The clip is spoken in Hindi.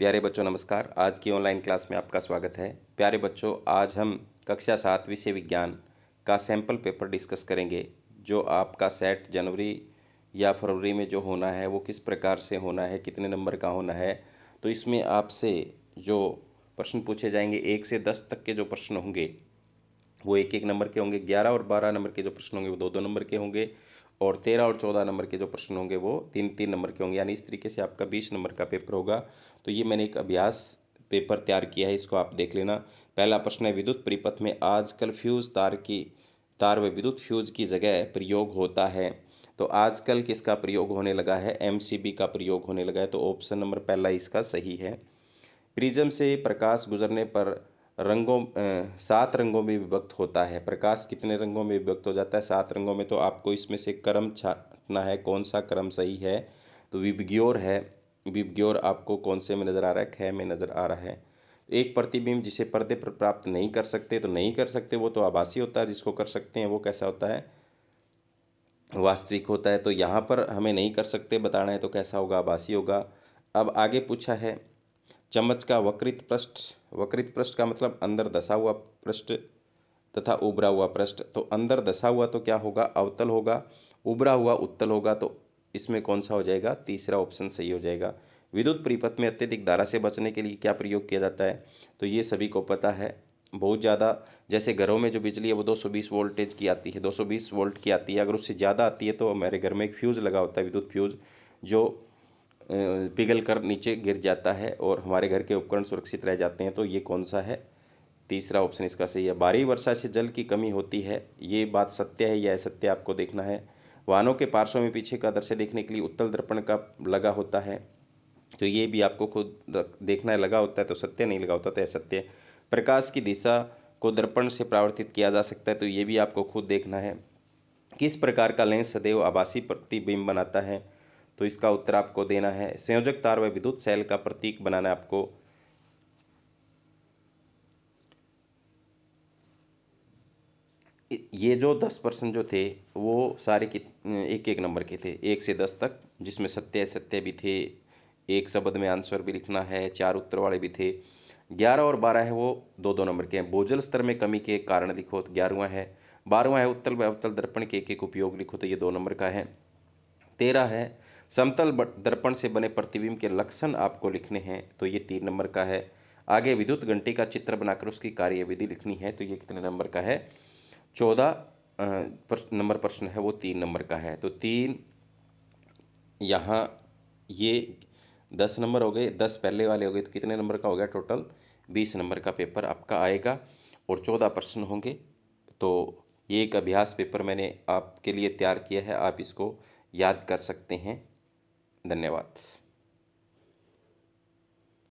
प्यारे बच्चों नमस्कार आज की ऑनलाइन क्लास में आपका स्वागत है प्यारे बच्चों आज हम कक्षा सात विषय विज्ञान का सैम्पल पेपर डिस्कस करेंगे जो आपका सेट जनवरी या फरवरी में जो होना है वो किस प्रकार से होना है कितने नंबर का होना है तो इसमें आपसे जो प्रश्न पूछे जाएंगे एक से दस तक के जो प्रश्न होंगे वो एक एक नंबर के होंगे ग्यारह और बारह नंबर के जो प्रश्न होंगे वो दो दो नंबर के होंगे और तेरह और चौदह नंबर के जो प्रश्न होंगे वो तीन तीन नंबर के होंगे यानी इस तरीके से आपका बीस नंबर का पेपर होगा तो ये मैंने एक अभ्यास पेपर तैयार किया है इसको आप देख लेना पहला प्रश्न है विद्युत परिपथ में आजकल फ्यूज़ तार की तार व विद्युत फ्यूज़ की जगह प्रयोग होता है तो आजकल किसका प्रयोग होने लगा है एम का प्रयोग होने लगा है तो ऑप्शन नंबर पहला इसका सही है प्रिजम से प्रकाश गुजरने पर रंगों सात रंगों में विभक्त होता है प्रकाश कितने रंगों में विभक्त हो जाता है सात रंगों में तो आपको इसमें से क्रम छाटना है कौन सा क्रम सही है तो विभग्योर है विभग्योर आपको कौन से में नज़र आ रहा है खै में नज़र आ रहा है एक प्रतिबिंब जिसे पर्दे पर प्राप्त नहीं कर सकते तो नहीं कर सकते वो तो आभासी होता है जिसको कर सकते हैं वो कैसा होता है वास्तविक होता है तो यहाँ पर हमें नहीं कर सकते बताना है तो कैसा होगा आभासी होगा अब आगे पूछा है चम्मच का वक्रित पृष्ठ वक्रित पृष्ठ का मतलब अंदर दसा हुआ पृष्ठ तथा उभरा हुआ पृष्ठ तो अंदर दसा हुआ तो क्या होगा अवतल होगा उभरा हुआ उत्तल होगा तो इसमें कौन सा हो जाएगा तीसरा ऑप्शन सही हो जाएगा विद्युत परिपथ में अत्यधिक धारा से बचने के लिए क्या प्रयोग किया जाता है तो ये सभी को पता है बहुत ज़्यादा जैसे घरों में जो बिजली है वो 220 वोल्टेज की आती है 220 वोल्ट की आती है अगर उससे ज़्यादा आती है तो हमारे घर में एक फ्यूज़ लगा होता है विद्युत फ्यूज़ जो पिघल कर नीचे गिर जाता है और हमारे घर के उपकरण सुरक्षित रह जाते हैं तो ये कौन सा है तीसरा ऑप्शन इसका सही है भारी वर्षा से जल की कमी होती है ये बात सत्य है या असत्य आपको देखना है वाहनों के पार्श्व में पीछे का दृश्य देखने के लिए उत्तल दर्पण का लगा होता है तो ये भी आपको खुद देखना है लगा होता है तो सत्य नहीं लगा होता तो असत्य प्रकाश की दिशा को दर्पण से प्रावर्तित किया जा सकता है तो ये भी आपको खुद देखना है किस प्रकार का लेंस सदैव आभासी प्रतिबिंब बनाता है तो इसका उत्तर आपको देना है संयोजक तार व विद्युत सेल का प्रतीक बनाना आपको ये जो दस परसेंट जो थे वो सारे के एक एक नंबर के थे एक से दस तक जिसमें सत्य सत्य भी थे एक शब्द में आंसर भी लिखना है चार उत्तर वाले भी थे ग्यारह और बारह है वो दो दो नंबर के हैं भोजल स्तर में कमी के कारण लिखो तो ग्यारहवा है बारहवा है उत्तल व अवतल दर्पण के एक एक उपयोग लिखो तो ये दो नंबर का है तेरह है समतल दर्पण से बने प्रतिबिंब के लक्षण आपको लिखने हैं तो ये तीन नंबर का है आगे विद्युत घंटे का चित्र बनाकर उसकी कार्यविधि लिखनी है तो ये कितने नंबर का है चौदह नंबर प्रश्न है वो तीन नंबर का है तो तीन यहाँ ये दस नंबर हो गए दस पहले वाले हो गए तो कितने नंबर का हो गया टोटल बीस नंबर का पेपर आपका आएगा और चौदह प्रश्न होंगे तो ये एक अभ्यास पेपर मैंने आपके लिए तैयार किया है आप इसको याद कर सकते हैं धन्यवाद